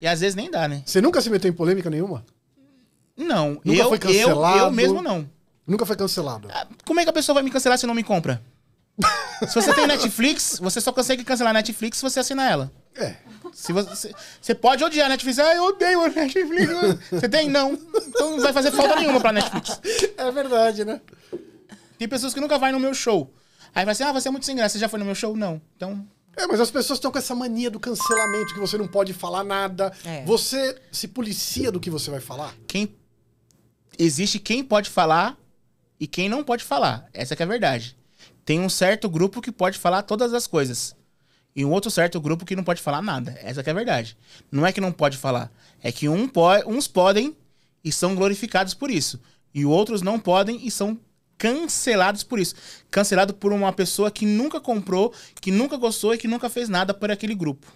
E às vezes nem dá, né? Você nunca se meteu em polêmica nenhuma? Não. Nunca eu, foi cancelado? Eu, eu mesmo não. Nunca foi cancelado? Ah, como é que a pessoa vai me cancelar se não me compra? se você tem Netflix, você só consegue cancelar Netflix se você assinar ela. É. Se você, você pode odiar a Netflix. Ah, eu odeio a Netflix. Você tem? Não. Então não vai fazer falta nenhuma pra Netflix. É verdade, né? Tem pessoas que nunca vai no meu show. Aí vai assim, ah, você é muito sem graça. Você já foi no meu show? Não. Então é, mas as pessoas estão com essa mania do cancelamento, que você não pode falar nada. É. Você se policia do que você vai falar? Quem. Existe quem pode falar e quem não pode falar. Essa é a verdade. Tem um certo grupo que pode falar todas as coisas. E um outro certo grupo que não pode falar nada. Essa é a verdade. Não é que não pode falar. É que um po uns podem e são glorificados por isso. E outros não podem e são cancelados por isso. Cancelado por uma pessoa que nunca comprou, que nunca gostou e que nunca fez nada por aquele grupo.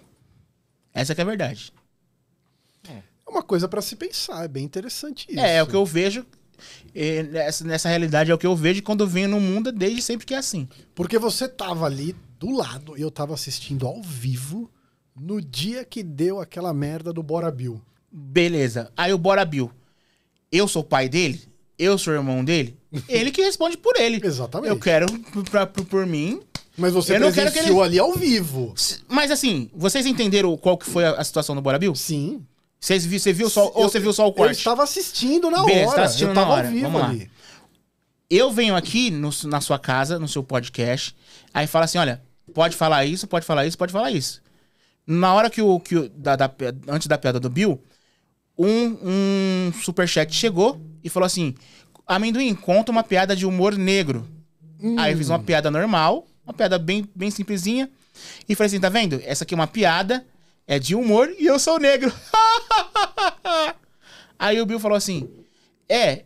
Essa é a verdade. É uma coisa para se pensar, é bem interessante isso. É, é o que eu vejo é, nessa, nessa realidade é o que eu vejo quando eu venho no mundo desde sempre que é assim. Porque você tava ali do lado e eu tava assistindo ao vivo no dia que deu aquela merda do Bora Bill. Beleza. Aí o Bora Bill. Eu sou o pai dele? eu sou irmão dele, ele que responde por ele. Exatamente. Eu quero pra, pra, por mim. Mas você eu não quero que ele... ali ao vivo. Mas assim, vocês entenderam qual que foi a, a situação do Bora Bill Sim. você viu só, ou você viu só o corte? Eu estava assistindo na Beleza, tá hora. Tá assistindo eu na hora. Ao vivo Vamos ali. Lá. Eu venho aqui no, na sua casa, no seu podcast, aí fala assim, olha, pode falar isso, pode falar isso, pode falar isso. Na hora que o. Que o da, da, antes da piada do Bill, um, um superchat chegou e falou assim: Amendoim, conta uma piada de humor negro. Hum. Aí eu fiz uma piada normal, uma piada bem, bem simplesinha. E falei assim: tá vendo? Essa aqui é uma piada, é de humor e eu sou negro. Aí o Bill falou assim: é,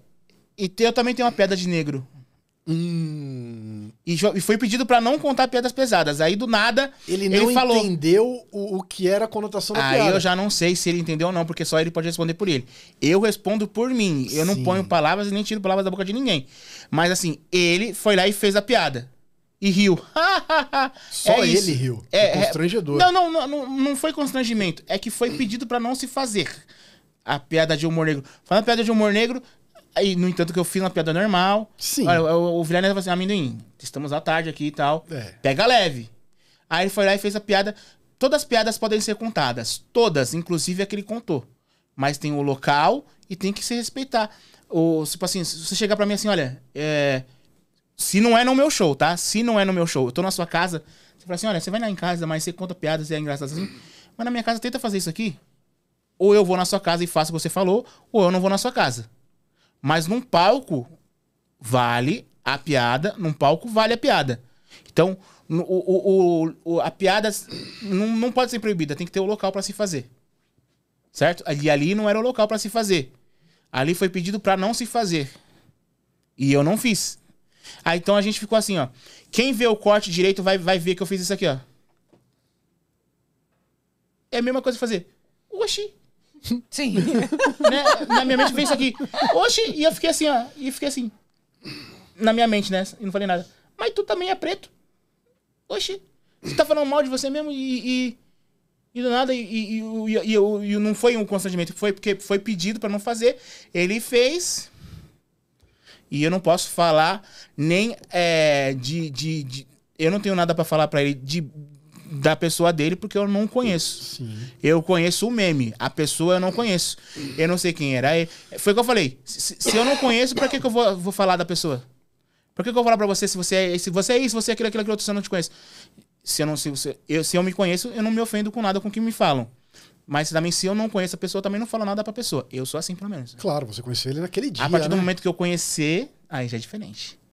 e eu também tenho uma piada de negro. Hum. E, foi pedido para não contar piadas pesadas. Aí do nada. Ele não ele falou, entendeu o, o, que era a conotação da aí Aí eu já não sei se ele entendeu ou não, porque só ele pode responder por ele. Eu respondo por mim. Eu Sim. não ponho palavras e nem tiro palavras da boca de ninguém. Mas assim, ele foi lá e fez a piada. E riu. só é ele riu. É, é, é. constrangedor. Não, não, não, não foi constrangimento. É que foi pedido para não se fazer a piada de humor negro. Falando piada de humor negro, Aí, no entanto, que eu fiz uma piada normal. Sim. Olha, o, o Vilhena falou assim: amendoim, estamos à tarde aqui e tal. É. Pega leve. Aí ele foi lá e fez a piada. Todas as piadas podem ser contadas. Todas, inclusive a que ele contou. Mas tem o local e tem que se respeitar. tipo assim, se você chegar pra mim assim, olha, é... se não é no meu show, tá? Se não é no meu show, eu tô na sua casa, você fala assim, olha, você vai lá em casa, mas você conta piadas e é engraçado assim. Mas na minha casa tenta fazer isso aqui. Ou eu vou na sua casa e faço o que você falou, ou eu não vou na sua casa. Mas num palco vale a piada, num palco vale a piada. Então, o, o, o a piada não, não pode ser proibida, tem que ter o um local para se fazer. Certo? E ali não era o local para se fazer. Ali foi pedido para não se fazer. E eu não fiz. Aí ah, então a gente ficou assim, ó. Quem vê o corte direito vai, vai ver que eu fiz isso aqui, ó. É a mesma coisa fazer. Oxi, Sim. né? Na minha mente veio isso aqui. Oxi, e eu fiquei assim, ó. E fiquei assim. Na minha mente, né? E não falei nada. Mas tu também é preto. Oxi. você tá falando mal de você mesmo e. e... E do nada, e, e, e, e, não foi um constrangimento, foi porque foi pedido para não fazer. Ele fez. E eu não posso falar nem é, de, de, Eu não tenho nada para falar para ele de, da pessoa dele porque eu não conheço. Sim. Eu conheço o meme, a pessoa eu não conheço. Eu não sei quem era. Foi o que eu falei. Se, se eu não conheço, pra que, que eu vou, vou falar da pessoa? Para que, que eu vou falar pra você se você é, se você é isso, você é aquilo, aquilo, aquilo, outro, se eu não te conheço? Se eu, não, se, você, eu, se eu me conheço, eu não me ofendo com nada com o que me falam. Mas também, se eu não conheço a pessoa, também não falo nada pra pessoa. Eu sou assim, pelo menos. Claro, você conheceu ele naquele dia. A partir né? do momento que eu conhecer, aí já é diferente.